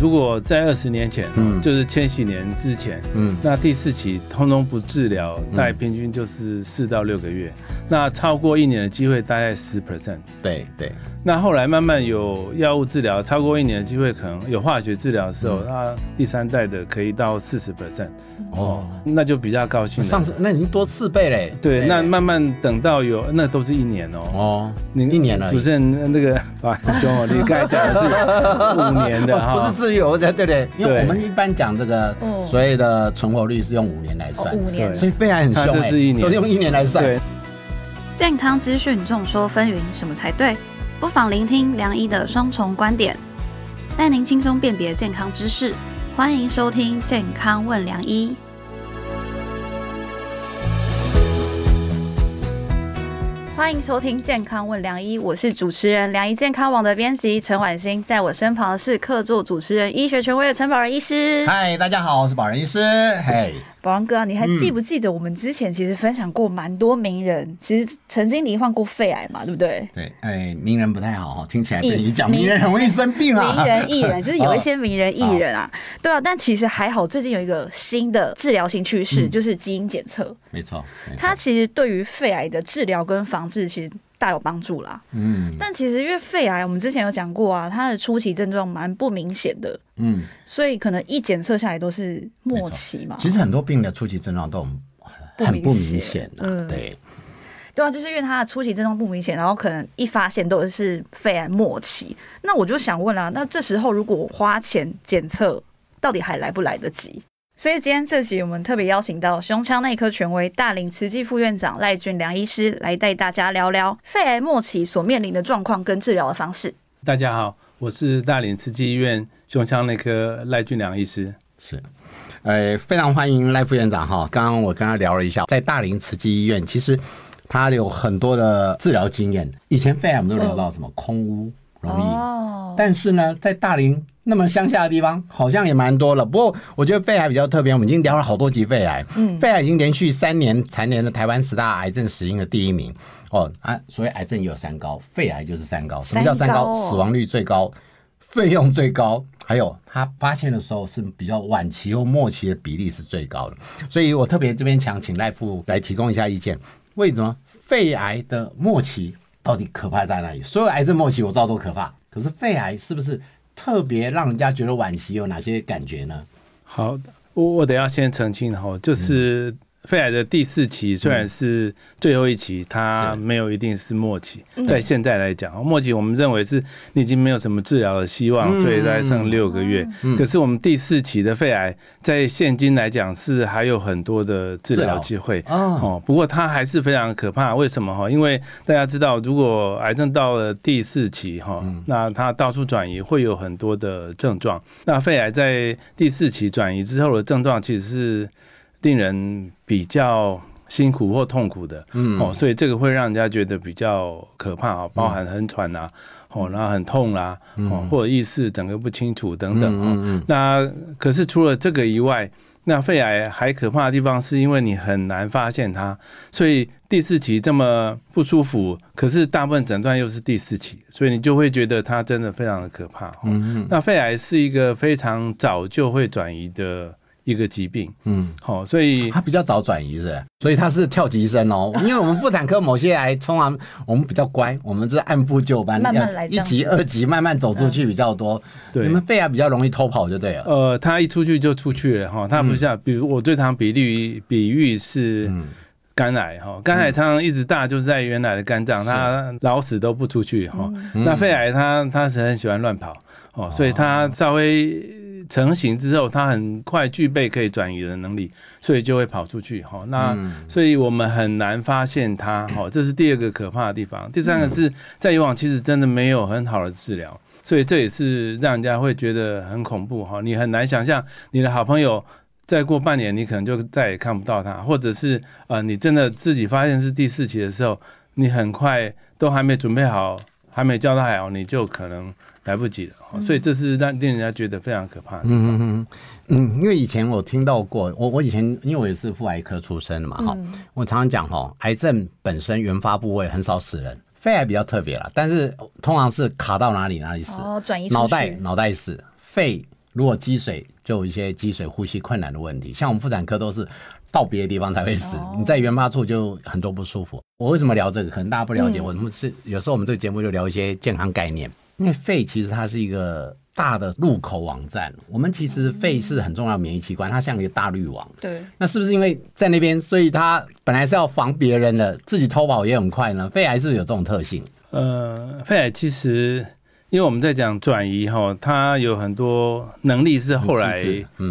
如果在二十年前，就是千禧年之前，嗯，那第四期通通不治疗，大概平均就是四到六个月。那超过一年的机会大概十 percent，对对。那后来慢慢有药物治疗，超过一年的机会可能有化学治疗的时候，那第三代的可以到四十 percent，哦，那就比较高兴了。上次那经多四倍嘞，对，那慢慢等到有，那都是一年哦。哦，你一年了。主持人那个阿 兄，你刚才讲的是五年的 哈。有在对不对？因为我们一般讲这个所谓的存活率是用五年来算，五年，所以肺癌很凶，是一年，都用一年来算。健康资讯众说纷纭，什么才对？不妨聆听梁医的双重观点，带您轻松辨别健康知识。欢迎收听《健康问梁医》。欢迎收听《健康问良医》，我是主持人良医健康网的编辑陈婉欣，在我身旁是客座主持人、医学权威的陈宝仁医师。嗨，大家好，我是宝仁医师。嘿。宝王哥啊，你还记不记得我们之前其实分享过蛮多名人，其实曾经罹患过肺癌嘛，对不对？对，哎，名人不太好听起来你讲，名人很容易生病啊。名人艺人，就是有一些 名人艺人啊，对啊，但其实还好，最近有一个新的治疗性趋势，就是基因检测。没错，它其实对于肺癌的治疗跟防治，其实。大有帮助啦，嗯，但其实因为肺癌，我们之前有讲过啊，它的初期症状蛮不明显的，嗯，所以可能一检测下来都是末期嘛。其实很多病的初期症状都很不明显的，对，对啊，就是因为它的初期症状不明显，然后可能一发现都是肺癌末期。那我就想问了，那这时候如果花钱检测，到底还来不来得及？所以今天这集我们特别邀请到胸腔内科权威大林慈济副院长赖俊良医师来带大家聊聊肺癌末期所面临的状况跟治疗的方式。大家好，我是大林慈济医院胸腔内科赖俊良医师。是，哎，非常欢迎赖副院长哈。刚刚我跟他聊了一下，在大林慈济医院，其实他有很多的治疗经验。以前肺癌我们都聊到什么空屋容易，但是呢，在大林。那么乡下的地方好像也蛮多了，不过我觉得肺癌比较特别。我们已经聊了好多集肺癌，嗯，肺癌已经连续三年蝉联了台湾十大癌症死因的第一名哦啊！所以癌症也有三高，肺癌就是三高。什么叫三高？死亡率最高，费用最高，还有他发现的时候是比较晚期或末期的比例是最高的。所以我特别这边想请赖富来提供一下意见，为什么肺癌的末期到底可怕在哪里？所有癌症末期我知道都可怕，可是肺癌是不是？特别让人家觉得惋惜有哪些感觉呢？好，我我等下先澄清哈，就是。肺癌的第四期虽然是最后一期，它没有一定是末期。在现在来讲，末期我们认为是你已经没有什么治疗的希望，所以再剩六个月。可是我们第四期的肺癌，在现今来讲是还有很多的治疗机会。哦，不过它还是非常可怕。为什么？哈，因为大家知道，如果癌症到了第四期，哈，那它到处转移，会有很多的症状。那肺癌在第四期转移之后的症状，其实是。令人比较辛苦或痛苦的，嗯，哦，所以这个会让人家觉得比较可怕啊，包含很喘啊，哦，然后很痛啦，哦，或者意识整个不清楚等等啊。那可是除了这个以外，那肺癌还可怕的地方是因为你很难发现它，所以第四期这么不舒服，可是大部分诊断又是第四期，所以你就会觉得它真的非常的可怕。哦、嗯，那肺癌是一个非常早就会转移的。一个疾病，嗯，好，所以它比较早转移是，所以它是跳级生哦，因为我们妇产科某些癌，通常我们比较乖，我们是按部就班，慢慢来，一级二级慢慢走出去比较多，对，们肺癌比较容易偷跑就对了。呃，它一出去就出去了哈，它不像，比如我最常比喻比喻是肝癌哈，肝癌常常一直大就是在原来的肝脏，它老死都不出去哈，那肺癌它它是很喜欢乱跑哦，所以它稍微。成型之后，它很快具备可以转移的能力，所以就会跑出去。哈，那所以我们很难发现它。哈，这是第二个可怕的地方。第三个是在以往其实真的没有很好的治疗，所以这也是让人家会觉得很恐怖。哈，你很难想象，你的好朋友再过半年你可能就再也看不到他，或者是啊，你真的自己发现是第四期的时候，你很快都还没准备好，还没交代好，你就可能。来不及了，所以这是让令人家觉得非常可怕。的。嗯嗯嗯，因为以前我听到过，我我以前因为我也是妇癌科出身嘛，哈，我常常讲哈，癌症本身原发部位很少死人，肺癌比较特别了，但是通常是卡到哪里哪里死。哦，转移脑袋脑袋死，肺如果积水就有一些积水呼吸困难的问题。像我们妇产科都是到别的地方才会死，你在原发处就很多不舒服。我为什么聊这个？可能大家不了解，我们是有时候我们这个节目就聊一些健康概念。因为肺其实它是一个大的入口网站，我们其实肺是很重要的免疫器官，它像一个大滤网。对，那是不是因为在那边，所以它本来是要防别人的，自己偷跑也很快呢？肺癌是不是有这种特性？呃，肺癌其实。因为我们在讲转移哈，它有很多能力是后来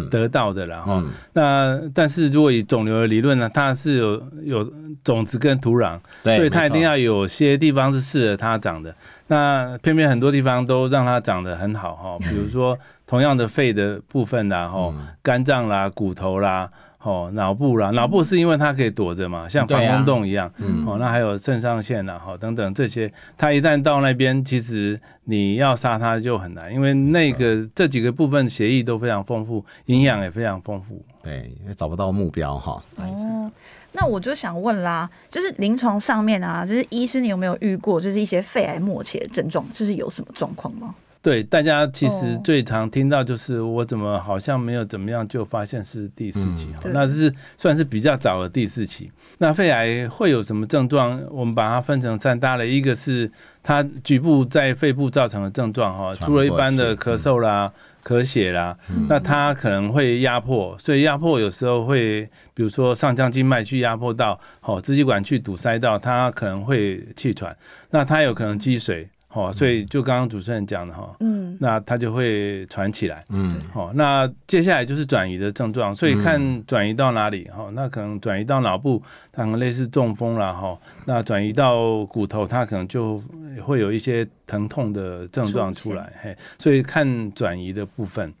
得到的了哈。那但是如果以肿瘤的理论呢，它是有有种子跟土壤，所以它一定要有些地方是适合它长的。那偏偏很多地方都让它长得很好哈，比如说同样的肺的部分啦，哈，肝脏啦、骨头啦。哦，脑部啦，脑部是因为它可以躲着嘛，像防空洞一样。嗯，哦，那还有肾上腺呐，好等等这些，它一旦到那边，其实你要杀它就很难，因为那个这几个部分协议都非常丰富，营养也非常丰富。对，因为找不到目标哈。哦，那我就想问啦，就是临床上面啊，就是医生，你有没有遇过就是一些肺癌末期的症状，就是有什么状况吗？对，大家其实最常听到就是我怎么好像没有怎么样，就发现是第四期那是算是比较早的第四期。那肺癌会有什么症状？我们把它分成三大类，一个是它局部在肺部造成的症状哈，除了一般的咳嗽啦、咳血啦，那它可能会压迫，所以压迫有时候会，比如说上腔静脉去压迫到，好支气管去堵塞到，它可能会气喘，那它有可能积水。哦，所以就刚刚主持人讲的哈，嗯，那它就会传起来，嗯，好，那接下来就是转移的症状，所以看转移到哪里，哈，那可能转移到脑部，它可能类似中风了，哈，那转移到骨头，它可能就会有一些疼痛的症状出来，嘿，所以看转移的部分，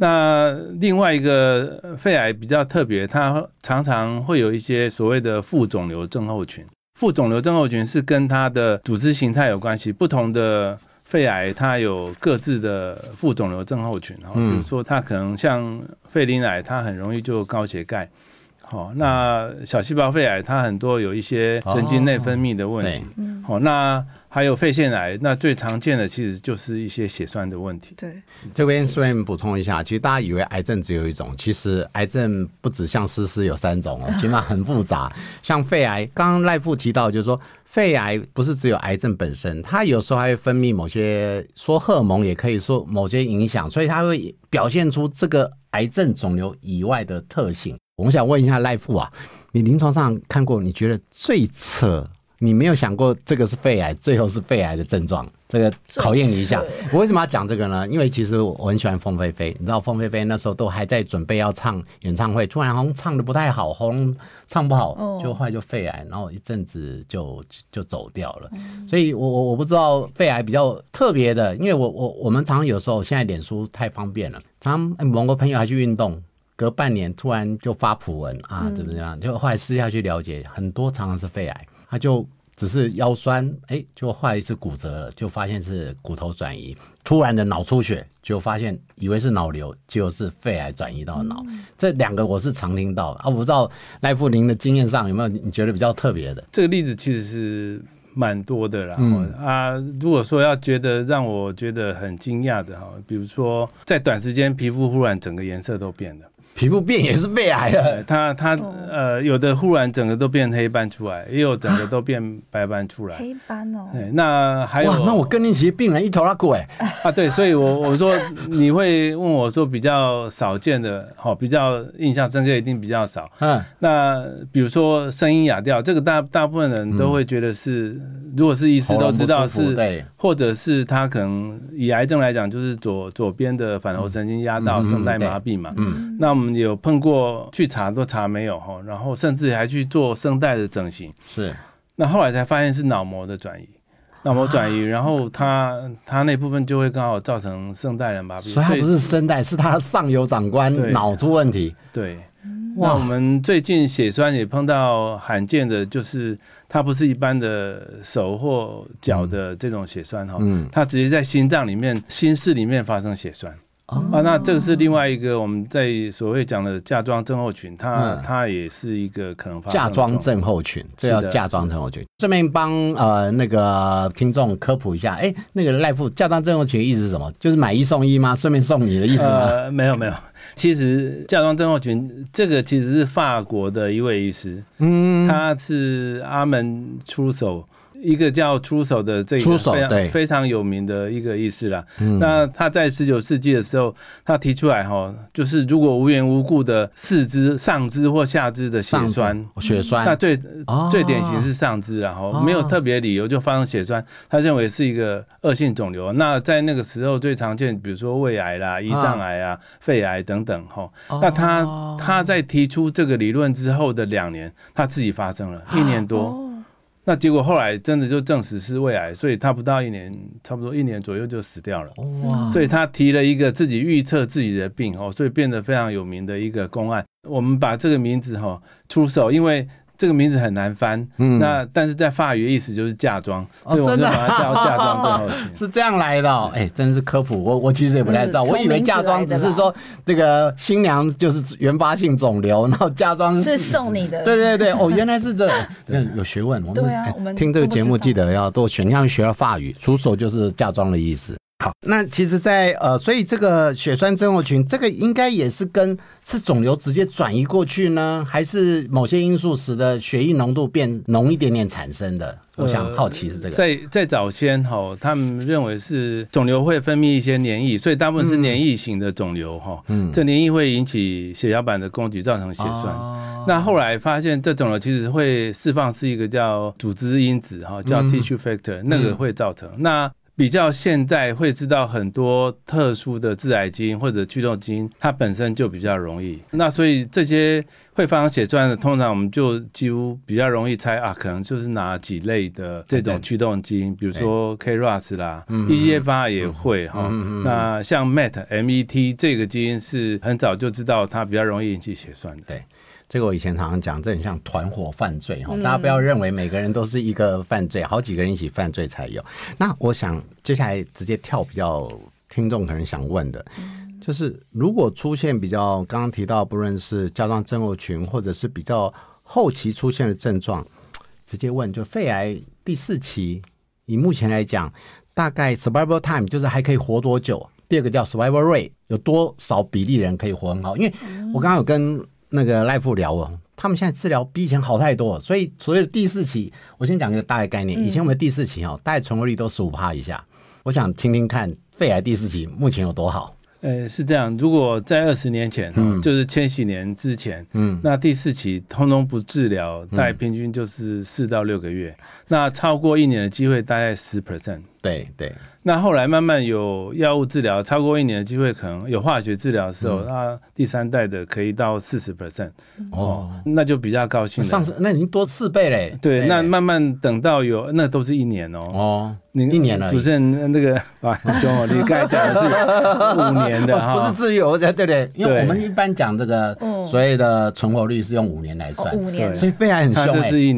那另外一个肺癌比较特别，它常常会有一些所谓的副肿瘤症候群。副肿瘤症候群是跟它的组织形态有关系，不同的肺癌它有各自的副肿瘤症候群。然后，比如说，它可能像肺鳞癌，它很容易就高血钙。哦，那小细胞肺癌它很多有一些神经内分泌的问题。好、哦，那还有肺腺癌，那最常见的其实就是一些血栓的问题。对，这边顺便补充一下，其实大家以为癌症只有一种，其实癌症不止像思思有三种哦，起码很复杂。像肺癌，刚刚赖富提到，就是说肺癌不是只有癌症本身，它有时候还会分泌某些，说荷尔蒙也可以说某些影响，所以它会表现出这个癌症肿瘤以外的特性。我想问一下赖富啊，你临床上看过？你觉得最扯？你没有想过这个是肺癌？最后是肺癌的症状？这个考验你一下。我为什么要讲这个呢？因为其实我很喜欢凤飞飞，你知道凤飞飞那时候都还在准备要唱演唱会，突然好像唱的不太好，咙唱不好就来就肺癌，然后一阵子就就走掉了。所以我我我不知道肺癌比较特别的，因为我我我们常常有时候现在脸书太方便了，常某个朋友还去运动。隔半年突然就发普文啊，怎么怎样？就后来私下去了解，很多常常是肺癌。他就只是腰酸，哎，就坏一次骨折了，就发现是骨头转移。突然的脑出血，就发现以为是脑瘤，结果是肺癌转移到脑。这两个我是常听到啊，我不知道赖富林的经验上有没有你觉得比较特别的？这个例子其实是蛮多的了啊。如果说要觉得让我觉得很惊讶的哈，比如说在短时间皮肤忽然整个颜色都变了。皮肤变也是肺癌了。他他呃，有的忽然整个都变黑斑出来，也有整个都变白斑出来。黑斑哦，那还有那我跟你其实病人一头拉骨哎 啊，对，所以，我我说你会问我说比较少见的，好，比较印象深刻一定比较少。嗯，那比如说声音哑掉，这个大大部分人都会觉得是，如果是医师都知道是，对，或者是他可能以癌症来讲，就是左左边的反喉神经压到声带麻痹嘛，嗯，那我们。有碰过去查都查没有哈，然后甚至还去做声带的整形，是。那后来才发现是脑膜的转移，脑膜转移，然后他他那部分就会刚好造成声带麻痹，所以他不是声带，是他上游长官脑出问题。对，那我们最近血栓也碰到罕见的，就是它不是一般的手或脚的这种血栓哈，嗯，它直接在心脏里面心室里面发生血栓。啊，那这个是另外一个我们在所谓讲的嫁妆症候群，它它也是一个可能。嫁妆症候群，这叫嫁妆症候群。顺便帮呃那个听众科普一下，哎，那个赖富嫁妆症候群意思是什么？就是买一送一吗？顺便送你的意思吗？没有没有，其实嫁妆症候群这个其实是法国的一位医师，嗯，他是阿门出手。一个叫“出手”的这个非常非常有名的一个意思了。那他在十九世纪的时候，他提出来哈，就是如果无缘无故的四肢、上肢或下肢的血栓，血栓，那最最典型是上肢，然后没有特别理由就发生血栓，他认为是一个恶性肿瘤。那在那个时候最常见，比如说胃癌啦、胰脏癌啊、肺癌等等哈。那他他在提出这个理论之后的两年，他自己发生了一年多。那结果后来真的就证实是胃癌，所以他不到一年，差不多一年左右就死掉了。哇！所以他提了一个自己预测自己的病哦，所以变得非常有名的一个公案。我们把这个名字哈出手，因为。这个名字很难翻，嗯，那但是在法语的意思就是嫁妆，所以我们就把它叫嫁妆。最后 是这样来的，哎，真是科普。我我其实也不太知道，我以为嫁妆只是说这个新娘就是原发性肿瘤，然后嫁妆是送你的。对对对，哦，原来是这，有学问。我们听这个节目，记得要多学，看学了法语，出手就是嫁妆的意思。好，那其实，在呃，所以这个血栓症候群，这个应该也是跟是肿瘤直接转移过去呢，还是某些因素使得血液浓度变浓一点点产生的？我想好奇是这个。在在早先哈，他们认为是肿瘤会分泌一些黏液，所以大部分是黏液型的肿瘤哈。嗯，这黏液会引起血小板的供给，造成血栓。那后来发现这种呢，其实会释放是一个叫组织因子哈，叫 tissue factor，那个会造成那。比较现代会知道很多特殊的致癌基因或者驱动基因，它本身就比较容易。那所以这些会发生血栓的，通常我们就几乎比较容易猜啊，可能就是哪几类的这种驱动基因，比如说 KRAS 啦，EGFR 也会哈。那像 MET、MET 这个基因是很早就知道它比较容易引起血栓的。对。这个我以前常常讲，这很像团伙犯罪哈，大家不要认为每个人都是一个犯罪，好几个人一起犯罪才有。那我想接下来直接跳比较听众可能想问的，就是如果出现比较刚刚提到，不论是假装症候群，或者是比较后期出现的症状，直接问就肺癌第四期，以目前来讲，大概 survival time 就是还可以活多久？第二个叫 survival rate，有多少比例的人可以活很好？因为我刚刚有跟。那个赖富聊哦，他们现在治疗比以前好太多，所以所谓的第四期，我先讲一个大概概念。以前我们第四期哦，大概存活率都十五趴以下。我想听听看肺癌第四期目前有多好。呃，是这样，如果在二十年前，就是千禧年之前，嗯，那第四期通通不治疗，大概平均就是四到六个月，那超过一年的机会大概十 percent。对对。那后来慢慢有药物治疗，超过一年的机会，可能有化学治疗的时候，那第三代的可以到四十 percent 哦，那就比较高兴。上次那已经多四倍嘞，对，那慢慢等到有，那都是一年哦。你一年了，主持人那个 啊，兄，很凶哦。你刚才讲的是五年的，不是自由的，对不对？因为我们一般讲这个，所谓的存活率是用五年来算，五年，所以肺癌很凶，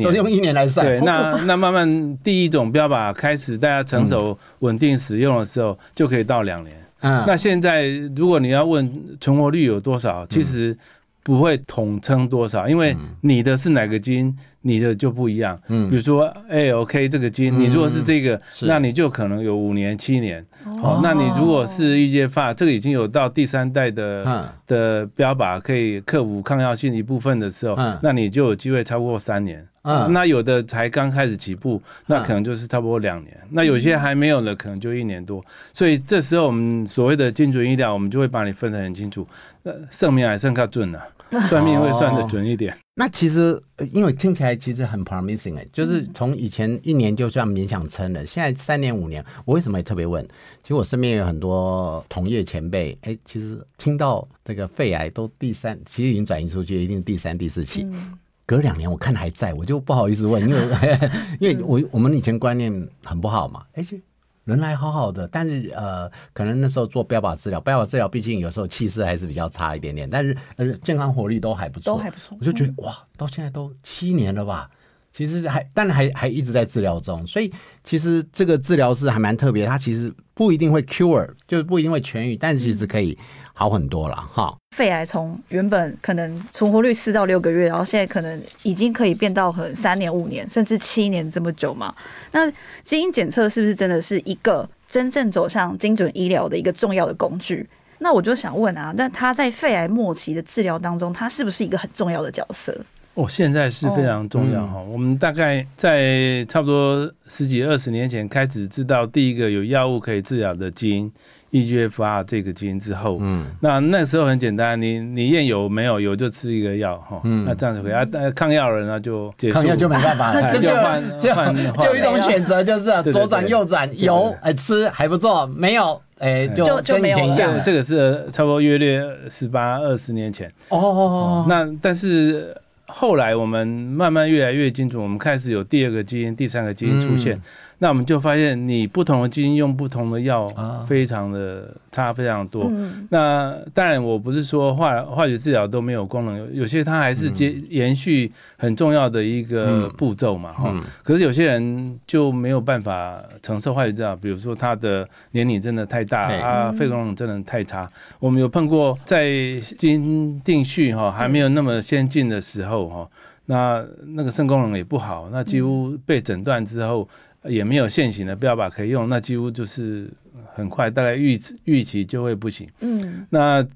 都用一年来算。对，那 那慢慢第一种，标靶开始大家成熟稳定使用的时候就可以到两年。嗯，那现在如果你要问存活率有多少，其实不会统称多少，因为你的是哪个基因。你的就不一样，嗯，比如说，哎，OK，这个金，你如果是这个，那你就可能有五年、七年，好，那你如果是玉结发，这个已经有到第三代的的标靶，可以克服抗药性一部分的时候，那你就有机会超过三年，嗯，那有的才刚开始起步，那可能就是差不多两年，那有些还没有的，可能就一年多，所以这时候我们所谓的精准医疗，我们就会把你分得很清楚，那寿命还剩多久呢？算命会算的准一点。那其实，因为听起来其实很 promising 哎，就是从以前一年就算勉强撑了，现在三年五年，我为什么也特别问？其实我身边有很多同业前辈，哎，其实听到这个肺癌都第三，其实已经转移出去，一定是第三、第四期。隔两年我看还在我就不好意思问，因为 因为我我们以前观念很不好嘛，而且。人还好好的，但是呃，可能那时候做标靶治疗，标靶治疗毕竟有时候气势还是比较差一点点，但是呃，健康活力都还不错，都还不错。我就觉得哇，到现在都七年了吧。其实还，但还还一直在治疗中，所以其实这个治疗是还蛮特别，它其实不一定会 cure，就是不一定会痊愈，但其实可以好很多了哈。肺癌从原本可能存活率四到六个月，然后现在可能已经可以变到很三年、五年甚至七年这么久嘛？那基因检测是不是真的是一个真正走向精准医疗的一个重要的工具？那我就想问啊，那他在肺癌末期的治疗当中，它是不是一个很重要的角色？哦，现在是非常重要哈。我们大概在差不多十几二十年前开始知道第一个有药物可以治疗的基因，EGFR 这个基因之后，嗯，那那时候很简单，你你验有没有有就吃一个药哈，那这样子可以啊。那抗药人呢就抗药就没办法了，就就就一种选择就是左转右转有哎吃还不错，没有哎就就没有。这这个是差不多约略十八二十年前哦。那但是。后来我们慢慢越来越清楚，我们开始有第二个基因、第三个基因出现。那我们就发现，你不同的基因用不同的药，非常的差，非常多。那当然，我不是说化化学治疗都没有功能，有些它还是接延续很重要的一个步骤嘛，哈。可是有些人就没有办法承受化学治疗，比如说他的年龄真的太大，啊，肺功能真的太差。我们有碰过在因定序哈，还没有那么先进的时候，哈，那那个肾功能也不好，那几乎被诊断之后。也没有现行的标靶可以用，那几乎就是很快，大概预预期就会不行。嗯，那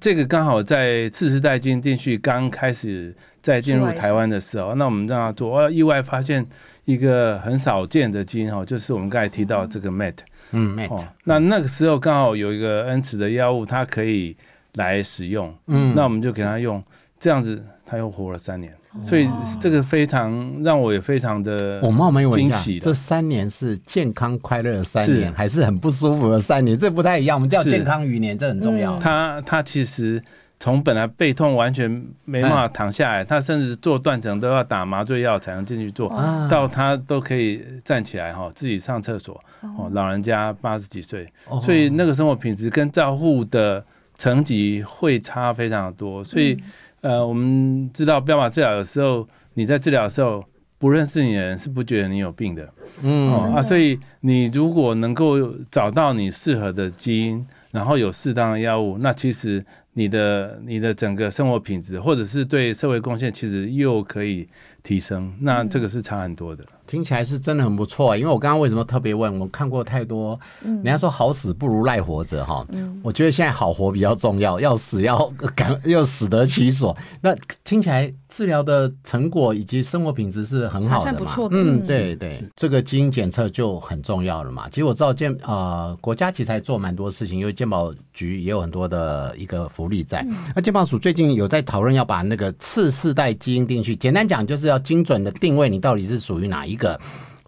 这个刚好在次世代因定序刚开始在进入台湾的时候，那我们让他做，哦，意外发现一个很少见的基因哦，就是我们刚才提到这个 MET。嗯 m 那那个时候刚好有一个恩慈的药物，它可以来使用。嗯，那我们就给他用，这样子他又活了三年。所以这个非常让我也非常的，我冒昧问一下，这三年是健康快乐三年，还是很不舒服的三年？这不太一样，我们叫健康余年，这很重要。他他其实从本来背痛完全没办法躺下来，他甚至做断层都要打麻醉药才能进去做，到他都可以站起来哈，自己上厕所。哦，老人家八十几岁，所以那个生活品质跟照护的层级会差非常多，所以。呃，我们知道标码治疗的时候，你在治疗的时候不认识你的人是不觉得你有病的，嗯啊，所以你如果能够找到你适合的基因，然后有适当的药物，那其实。你的你的整个生活品质，或者是对社会贡献，其实又可以提升，那这个是差很多的。听起来是真的很不错，因为我刚刚为什么特别问？我看过太多，人家说好死不如赖活着哈，我觉得现在好活比较重要，要死要赶，要死得其所。那听起来治疗的成果以及生活品质是很好的嘛？嗯，对对，这个基因检测就很重要了嘛。其实我知道健啊，国家其实还做蛮多事情，因为健保局也有很多的一个服。福利在。那健保署最近有在讨论要把那个次世代基因定序，简单讲就是要精准的定位你到底是属于哪一个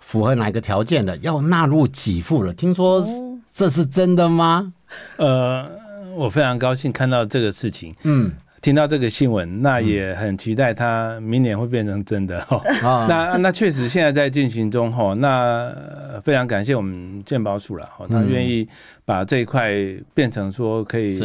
符合哪一个条件的，要纳入给付了。听说这是真的吗？呃，我非常高兴看到这个事情，嗯，听到这个新闻，那也很期待它明年会变成真的。哦，那那确实现在在进行中。哈，那非常感谢我们健保署了，他愿意把这一块变成说可以。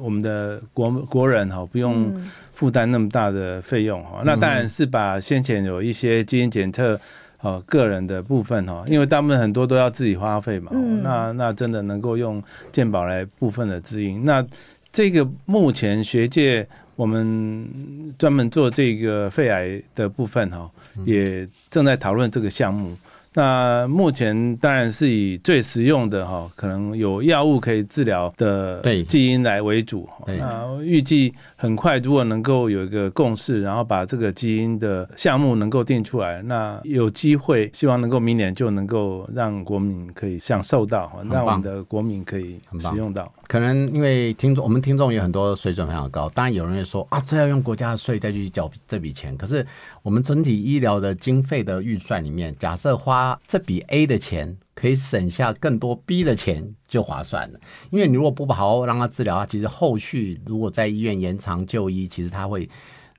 我们的国国人哈不用负担那么大的费用哈，那当然是把先前有一些基因检测，哦，个人的部分哈，因为他们很多都要自己花费嘛，那那真的能够用健保来部分的资银，那这个目前学界我们专门做这个肺癌的部分哈，也正在讨论这个项目。那目前当然是以最实用的哈，可能有药物可以治疗的基因来为主。那预计很快，如果能够有一个共识，然后把这个基因的项目能够定出来，那有机会，希望能够明年就能够让国民可以享受到，让我们的国民可以使用到。可能因为听众，我们听众有很多水准非常高，当然有人会说啊，这要用国家的税再去缴这笔钱。可是我们整体医疗的经费的预算里面，假设花。啊，这笔 A 的钱可以省下更多 B 的钱就划算了，因为你如果不好好让他治疗，其实后续如果在医院延长就医，其实他会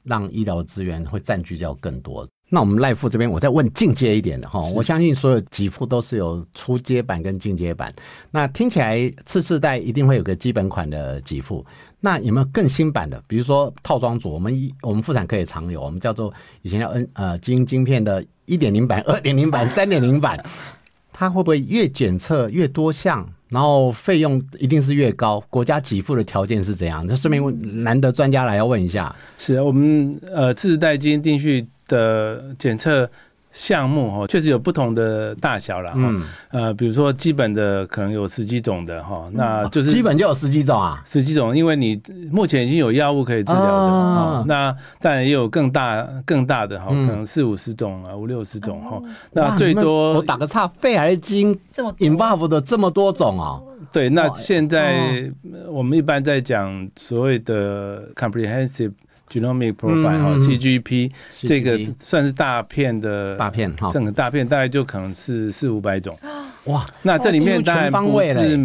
让医疗资源会占据掉更多。那我们赖富这边，我再问进阶一点的哈，我相信所有给付都是有初阶版跟进阶版。那听起来次次代一定会有个基本款的给付，那有没有更新版的？比如说套装组，我们一我们妇产科也常有，我们叫做以前叫 N 呃基因晶片的。一点零版、二点零版、三点零版，它会不会越检测越多项，然后费用一定是越高？国家给付的条件是怎样？那顺便问，难得专家来要问一下。是我们呃次代基因定序的检测。项目哈，确实有不同的大小了。嗯，呃，比如说基本的可能有十几种的哈，那就是基本就有十几种啊，十几种，因为你目前已经有药物可以治疗的啊。那当然也有更大更大的哈，可能四五十种啊，五六十种哈。那最多我打个岔，肺癌经这么 involve 的这么多种啊？对，那现在我们一般在讲所谓的 comprehensive。Genomic profile，哈，CGP，这个算是大片的，大片，哈，整个大片大概就可能是四五百种，哇，那这里面当然不是，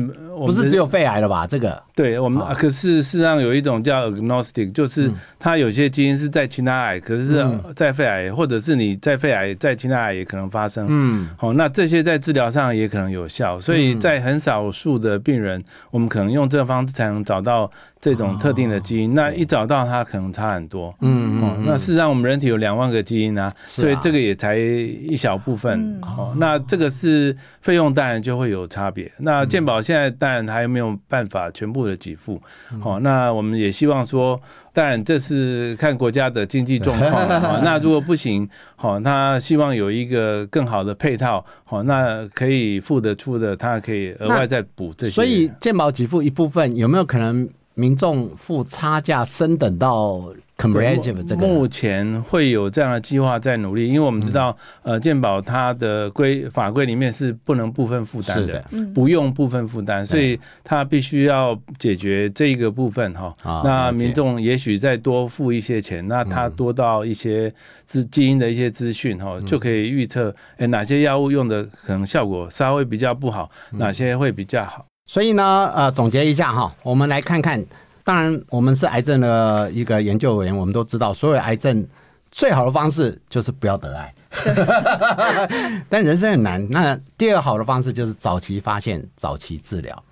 不是只有肺癌了吧？这个，对我们，可是事实上有一种叫 agnostic，就是它有些基因是在其他癌，可是，在肺癌，或者是你在肺癌，在其他癌也可能发生，嗯，好，那这些在治疗上也可能有效，所以在很少数的病人，我们可能用这个方式才能找到。这种特定的基因，那一找到它可能差很多，嗯嗯，那事实上我们人体有两万个基因啊，所以这个也才一小部分，好，那这个是费用当然就会有差别。那健保现在当然还没有办法全部的给付，好，那我们也希望说，当然这是看国家的经济状况 那如果不行，好，那希望有一个更好的配套，好，那可以付得出的，他可以额外再补这些。所以健保给付一部分有没有可能？民众付差价升等到，目前会有这样的计划在努力，因为我们知道，呃，健保它的规法规里面是不能部分负担的，不用部分负担，所以它必须要解决这一个部分哈。那民众也许再多付一些钱，那他多到一些资基因的一些资讯哈，就可以预测，哎，哪些药物用的可能效果稍微比较不好，哪些会比较好。所以呢，呃，总结一下哈，我们来看看。当然，我们是癌症的一个研究员，我们都知道，所有癌症最好的方式就是不要得癌。但人生很难。那第二好的方式就是早期发现、早期治疗。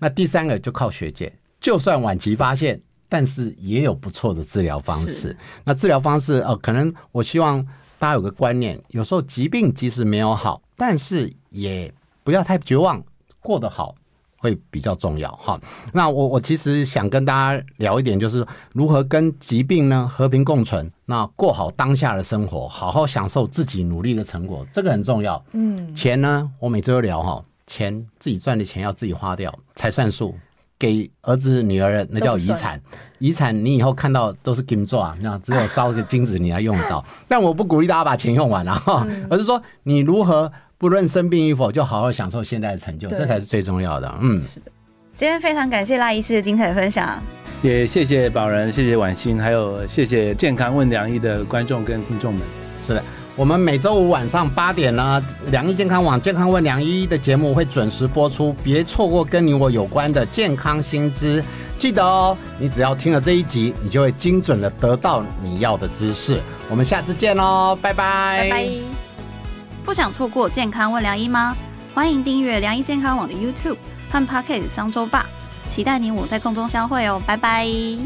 那第三个就靠学界，就算晚期发现，但是也有不错的治疗方式。那治疗方式哦，可能我希望大家有个观念：有时候疾病即使没有好，但是也不要太绝望，过得好。会比较重要哈。那我我其实想跟大家聊一点，就是如何跟疾病呢和平共存，那过好当下的生活，好好享受自己努力的成果，这个很重要。嗯，钱呢，我每周都聊哈，钱自己赚的钱要自己花掉才算数，给儿子女儿那叫遗产，遗产你以后看到都是金啊。那只有烧个金子你要用到。但我不鼓励大家把钱用完了哈，而是说你如何。不论生病与否，就好好享受现在的成就，这才是最重要的。嗯，是的。今天非常感谢赖医师的精彩分享，也谢谢宝仁，谢谢婉欣，还有谢谢健康问良医的观众跟听众们。是的，我们每周五晚上八点呢，良医健康网《健康问良医》的节目会准时播出，别错过跟你我有关的健康新知。记得哦，你只要听了这一集，你就会精准的得到你要的知识。我们下次见拜。拜拜。不想错过健康问良医吗？欢迎订阅良医健康网的 YouTube 和 Pocket 商周吧，期待你我在空中相会哦，拜拜。